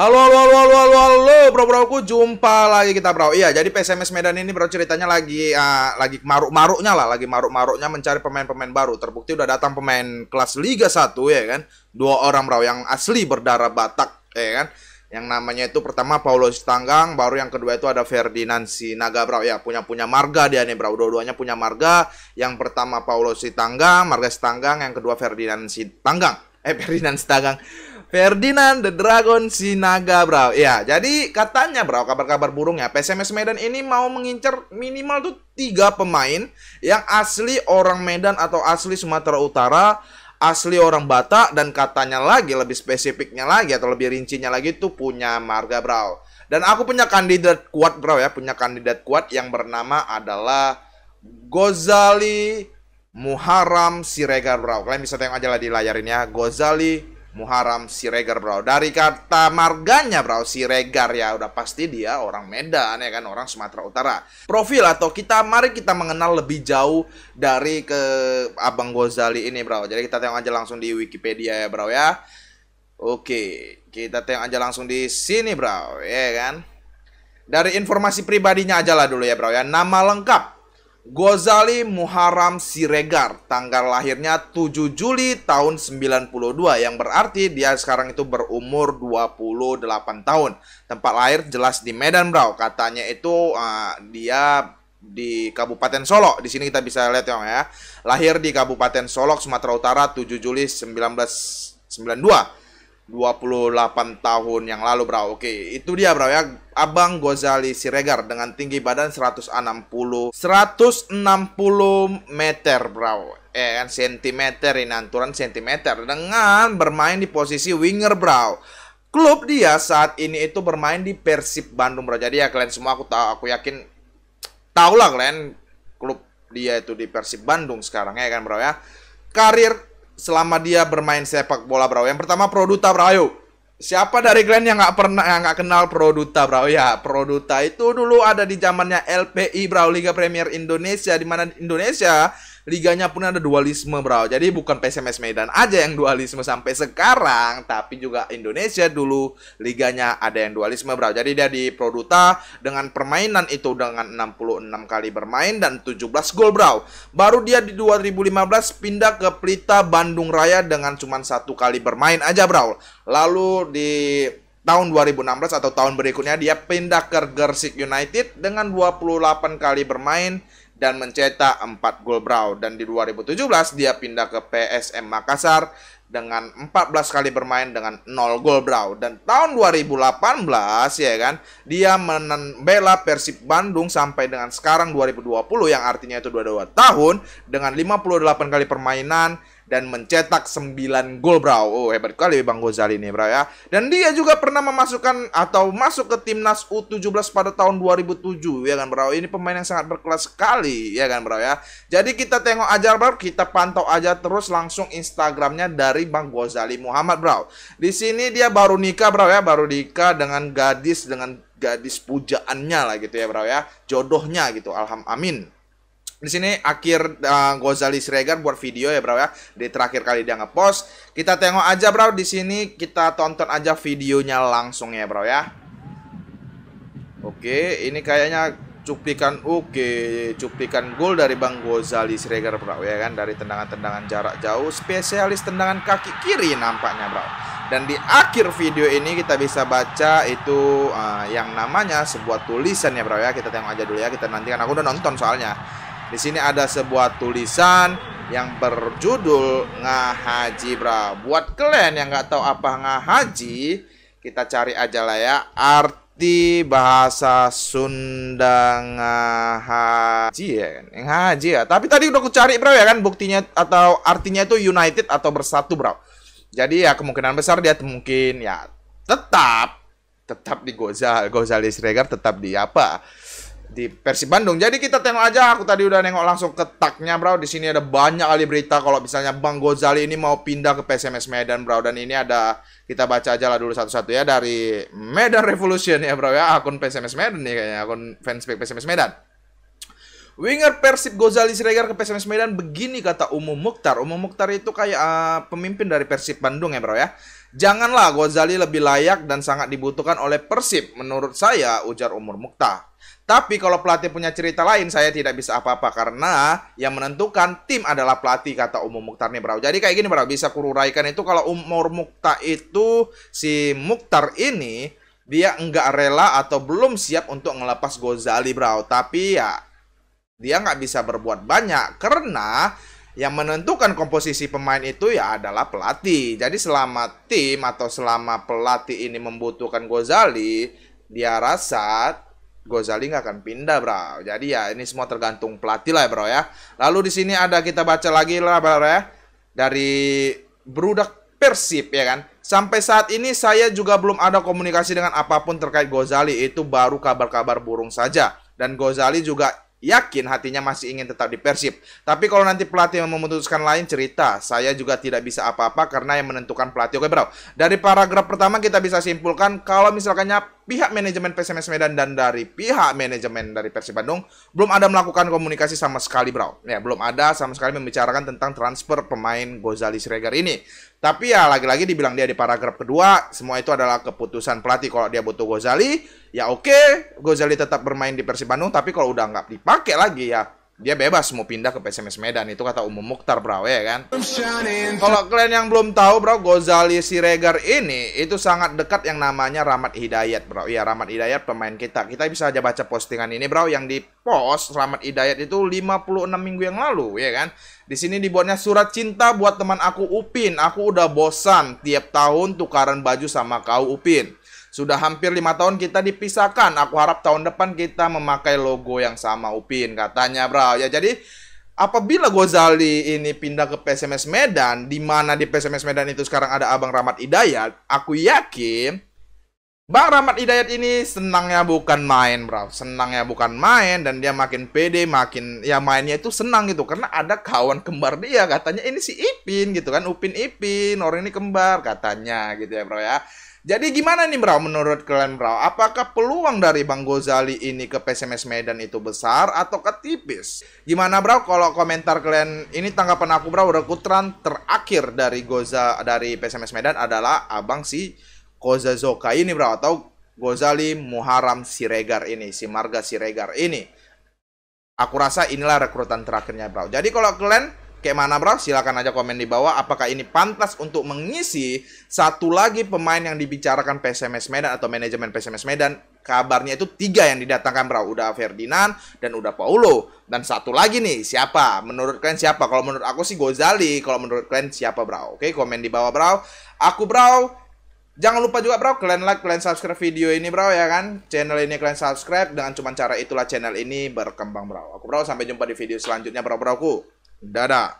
Halo, halo, halo, halo, halo, halo, bro, aku jumpa lagi kita, bro. Iya, jadi PSMS Medan ini, bro, ceritanya lagi, uh, lagi maruk-maruknya lah, lagi maruk-maruknya mencari pemain-pemain baru. Terbukti udah datang pemain kelas Liga 1 ya kan, dua orang bro yang asli berdarah Batak, ya kan. Yang namanya itu pertama paulus tanggang baru yang kedua itu ada Ferdinand Sinaga, bro. Ya, punya-punya marga dia nih, bro. Dua-duanya punya marga. Yang pertama Paulo tanggang marga tanggang yang kedua Ferdinand Sitanggang. Eh, Ferdinand tanggang Ferdinand the Dragon Sinaga, bro. Ya, jadi katanya, bro, kabar-kabar burungnya PSMS Medan ini mau mengincar minimal tuh tiga pemain yang asli orang Medan atau asli Sumatera Utara, asli orang Batak dan katanya lagi lebih spesifiknya lagi atau lebih rincinya lagi tuh punya marga, bro. Dan aku punya kandidat kuat, bro ya, punya kandidat kuat yang bernama adalah Gozali Muharam Siregar, bro. Kalian bisa tengok aja lah di layar ini ya, Gozali Muharam Siregar bro dari kata marganya bro Siregar ya udah pasti dia orang Medan ya kan orang Sumatera Utara profil atau kita mari kita mengenal lebih jauh dari ke Abang Gozali ini bro jadi kita tengok aja langsung di Wikipedia ya bro ya oke kita tengok aja langsung di sini bro ya kan dari informasi pribadinya aja lah dulu ya bro ya nama lengkap Gozali Muharram Siregar, tanggal lahirnya 7 Juli tahun 92 yang berarti dia sekarang itu berumur 28 tahun. Tempat lahir jelas di Medan Brau, katanya itu uh, dia di Kabupaten Solok. Di sini kita bisa lihat ya. Lahir di Kabupaten Solok, Sumatera Utara 7 Juli 1992. 28 tahun yang lalu, Bro. Oke, itu dia, Bro ya. Abang Gozali Siregar dengan tinggi badan 160 160 meter bro eh kan sentimeter ini anturan sentimeter dengan bermain di posisi winger bro klub dia saat ini itu bermain di Persib Bandung bro jadi ya kalian semua aku tahu aku yakin tahu lah kalian klub dia itu di Persib Bandung sekarang ya kan bro ya karir selama dia bermain sepak bola bro yang pertama Produta bro ayo Siapa dari kalian yang nggak pernah yang nggak kenal Produta, bro? Ya, Produta itu dulu ada di zamannya LPI, bro, Liga Premier Indonesia, di mana Indonesia liganya pun ada dualisme bro jadi bukan PSMS Medan aja yang dualisme sampai sekarang tapi juga Indonesia dulu liganya ada yang dualisme bro jadi dia di Produta dengan permainan itu dengan 66 kali bermain dan 17 gol bro baru dia di 2015 pindah ke Pelita Bandung Raya dengan cuma satu kali bermain aja bro lalu di tahun 2016 atau tahun berikutnya dia pindah ke Gersik United dengan 28 kali bermain dan mencetak 4 gol Brau dan di 2017 dia pindah ke PSM Makassar dengan 14 kali bermain dengan 0 gol Brau dan tahun 2018 ya kan dia membela Persib Bandung sampai dengan sekarang 2020 yang artinya itu 22 tahun dengan 58 kali permainan dan mencetak 9 gol bro. Oh hebat kali Bang Gozali ini bro ya. Dan dia juga pernah memasukkan atau masuk ke timnas U17 pada tahun 2007 ya kan bro. Ini pemain yang sangat berkelas sekali ya kan bro ya. Jadi kita tengok aja bro, kita pantau aja terus langsung Instagramnya dari Bang Gozali Muhammad bro. Di sini dia baru nikah bro ya, baru nikah dengan gadis dengan gadis pujaannya lah gitu ya bro ya. Jodohnya gitu, alham amin di sini akhir uh, eh, Gozali Siregar buat video ya bro ya di terakhir kali dia ngepost kita tengok aja bro di sini kita tonton aja videonya langsung ya bro ya oke ini kayaknya cuplikan oke cuplikan gol dari Bang Gozali Siregar bro ya kan dari tendangan-tendangan jarak jauh spesialis tendangan kaki kiri nampaknya bro dan di akhir video ini kita bisa baca itu uh, yang namanya sebuah tulisan ya bro ya kita tengok aja dulu ya kita nantikan aku udah nonton soalnya di sini ada sebuah tulisan yang berjudul ngahaji bra. Buat kalian yang nggak tahu apa ngahaji, kita cari aja lah ya arti bahasa Sunda ngahaji ya eh, Ngahaji ya. Tapi tadi udah aku cari bro ya kan buktinya atau artinya itu united atau bersatu bro. Jadi ya kemungkinan besar dia mungkin ya tetap tetap di Gozal, Gozali Sregar tetap di apa? di Persib Bandung. Jadi kita tengok aja, aku tadi udah nengok langsung ke taknya bro. Di sini ada banyak kali berita kalau misalnya Bang Gozali ini mau pindah ke PSMS Medan bro. Dan ini ada, kita baca aja lah dulu satu-satu ya dari Medan Revolution ya bro ya. Akun PSMS Medan nih kayaknya, akun fanspage PSMS Medan. Winger Persib Gozali Siregar ke PSMS Medan begini kata Umum Mukhtar. Umum Mukhtar itu kayak uh, pemimpin dari Persib Bandung ya bro ya. Janganlah Gozali lebih layak dan sangat dibutuhkan oleh Persib menurut saya ujar Umur Mukhtar. Tapi kalau pelatih punya cerita lain, saya tidak bisa apa-apa karena yang menentukan tim adalah pelatih kata Umum Mukhtar nih Bro. Jadi kayak gini Bro, bisa kururaikan itu kalau umur Mukhtar itu si Mukhtar ini dia enggak rela atau belum siap untuk ngelepas Gozali Bro. Tapi ya dia nggak bisa berbuat banyak karena yang menentukan komposisi pemain itu ya adalah pelatih. Jadi selama tim atau selama pelatih ini membutuhkan Gozali, dia rasa Gozali nggak akan pindah bro. Jadi ya ini semua tergantung pelatih lah bro ya. Lalu di sini ada kita baca lagi lah bro ya dari Brudak Persib ya kan. Sampai saat ini saya juga belum ada komunikasi dengan apapun terkait Gozali itu baru kabar-kabar burung saja. Dan Gozali juga yakin hatinya masih ingin tetap di Persib. Tapi kalau nanti pelatih memutuskan lain cerita, saya juga tidak bisa apa-apa karena yang menentukan pelatih. Oke bro, dari paragraf pertama kita bisa simpulkan kalau misalkannya pihak manajemen PSMS Medan dan dari pihak manajemen dari Persib Bandung belum ada melakukan komunikasi sama sekali, Bro. Ya, belum ada sama sekali membicarakan tentang transfer pemain Gozali Siregar ini. Tapi ya lagi-lagi dibilang dia di paragraf kedua, semua itu adalah keputusan pelatih kalau dia butuh Gozali, ya oke, Gozali tetap bermain di Persib Bandung, tapi kalau udah nggak dipakai lagi ya dia bebas mau pindah ke PSMS Medan itu kata Umum Mukhtar bro ya kan kalau kalian yang belum tahu bro Gozali Siregar ini itu sangat dekat yang namanya Ramat Hidayat bro Iya Ramat Hidayat pemain kita kita bisa aja baca postingan ini bro yang di post Ramat Hidayat itu 56 minggu yang lalu ya kan di sini dibuatnya surat cinta buat teman aku Upin aku udah bosan tiap tahun tukaran baju sama kau Upin sudah hampir lima tahun kita dipisahkan. Aku harap tahun depan kita memakai logo yang sama Upin katanya, Bro. Ya jadi apabila Gozali ini pindah ke PSMS Medan, di mana di PSMS Medan itu sekarang ada Abang Rahmat Idayat aku yakin Bang Rahmat Idayat ini senangnya bukan main, bro. Senangnya bukan main dan dia makin pede, makin ya mainnya itu senang gitu karena ada kawan kembar dia katanya ini si Ipin gitu kan, Upin Ipin, orang ini kembar katanya gitu ya, bro ya. Jadi gimana nih Bro menurut kalian Bro? Apakah peluang dari Bang Gozali ini ke PSMS Medan itu besar atau ketipis? Gimana Bro kalau komentar kalian ini tanggapan aku Bro rekrutan terakhir dari Goza dari PSMS Medan adalah abang si Koza Zoka ini Bro atau Gozali Muharam Siregar ini, si Marga Siregar ini. Aku rasa inilah rekrutan terakhirnya Bro. Jadi kalau kalian Kayak mana bro? Silahkan aja komen di bawah apakah ini pantas untuk mengisi satu lagi pemain yang dibicarakan PSMS Medan atau manajemen PSMS Medan. Kabarnya itu tiga yang didatangkan bro. Udah Ferdinand dan udah Paulo. Dan satu lagi nih siapa? Menurut kalian siapa? Kalau menurut aku sih Gozali. Kalau menurut kalian siapa bro? Oke komen di bawah bro. Aku bro Jangan lupa juga bro, kalian like, kalian subscribe video ini bro ya kan. Channel ini kalian subscribe dengan cuma cara itulah channel ini berkembang bro. Aku bro sampai jumpa di video selanjutnya bro-broku. Dada